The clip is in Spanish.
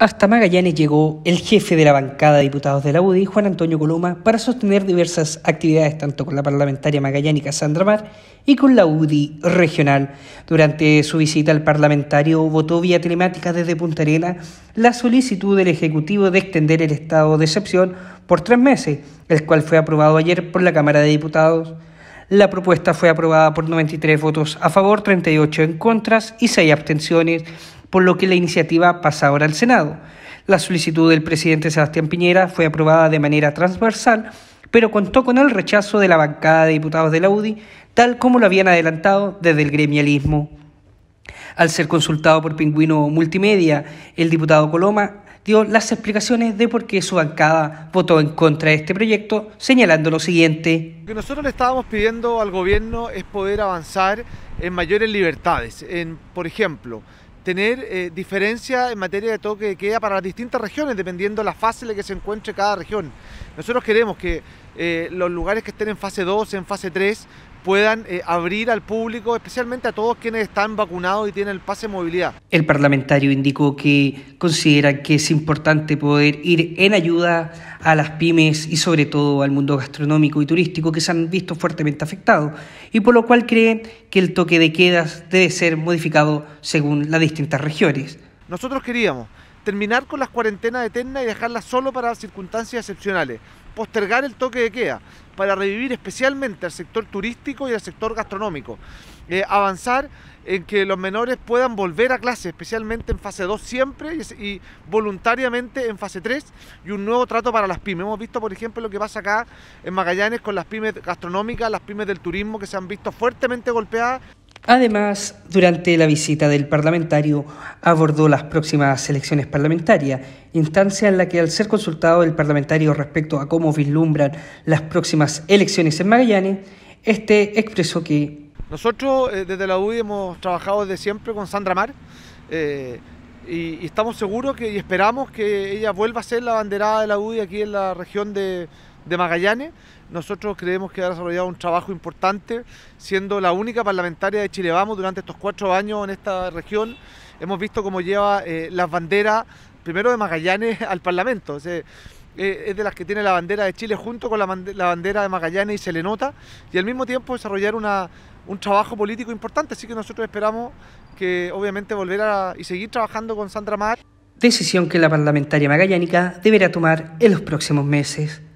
Hasta Magallanes llegó el jefe de la bancada de diputados de la UDI, Juan Antonio Coloma, para sostener diversas actividades tanto con la parlamentaria magallánica Sandra Mar y con la UDI regional. Durante su visita al parlamentario votó vía telemática desde Punta Arena la solicitud del Ejecutivo de extender el estado de excepción por tres meses, el cual fue aprobado ayer por la Cámara de Diputados. La propuesta fue aprobada por 93 votos a favor, 38 en contras y 6 abstenciones, por lo que la iniciativa pasa ahora al Senado. La solicitud del presidente Sebastián Piñera fue aprobada de manera transversal, pero contó con el rechazo de la bancada de diputados de la UDI, tal como lo habían adelantado desde el gremialismo. Al ser consultado por Pingüino Multimedia, el diputado Coloma las explicaciones de por qué su bancada votó en contra de este proyecto, señalando lo siguiente. Lo que nosotros le estábamos pidiendo al gobierno es poder avanzar en mayores libertades, en, por ejemplo, tener diferencias eh, diferencia en materia de toque de queda para las distintas regiones, dependiendo la fase en la que se encuentre cada región. Nosotros queremos que eh, los lugares que estén en fase 2, en fase 3, puedan eh, abrir al público, especialmente a todos quienes están vacunados y tienen el pase de movilidad. El parlamentario indicó que considera que es importante poder ir en ayuda a las pymes y sobre todo al mundo gastronómico y turístico que se han visto fuertemente afectados y por lo cual cree que el toque de quedas debe ser modificado según las distintas regiones. Nosotros queríamos terminar con las cuarentenas de tenna y dejarlas solo para circunstancias excepcionales postergar el toque de queda, para revivir especialmente al sector turístico y al sector gastronómico. Eh, avanzar en que los menores puedan volver a clase, especialmente en fase 2 siempre y, y, voluntariamente en fase 3 y un nuevo trato para las pymes. Hemos visto, por ejemplo, lo que pasa acá en Magallanes con las pymes gastronómicas, las pymes del turismo que se han visto fuertemente golpeadas. Además, durante la visita del parlamentario abordó las próximas elecciones parlamentarias, instancia en la que al ser consultado el parlamentario respecto a cómo vislumbran las próximas elecciones en Magallanes, este expresó que... Nosotros eh, desde la UDI hemos trabajado desde siempre con Sandra Mar eh, y, estamos seguros que, y esperamos que ella vuelva a ser la banderada de la UDI aquí en la región de, de Magallanes, nosotros creemos que ha desarrollado un trabajo importante, siendo la única parlamentaria de Chile Vamos durante estos cuatro años en esta región. Hemos visto cómo lleva eh, las banderas, primero de Magallanes al Parlamento. Eh, es de las que tiene la bandera de Chile junto con la, bandera de Magallanes y se le nota, y al mismo tiempo desarrollar un trabajo político importante, así que nosotros esperamos que obviamente volver a, y seguir trabajando con Sandra Mar. Decisión que la parlamentaria magallánica deberá tomar en los próximos meses.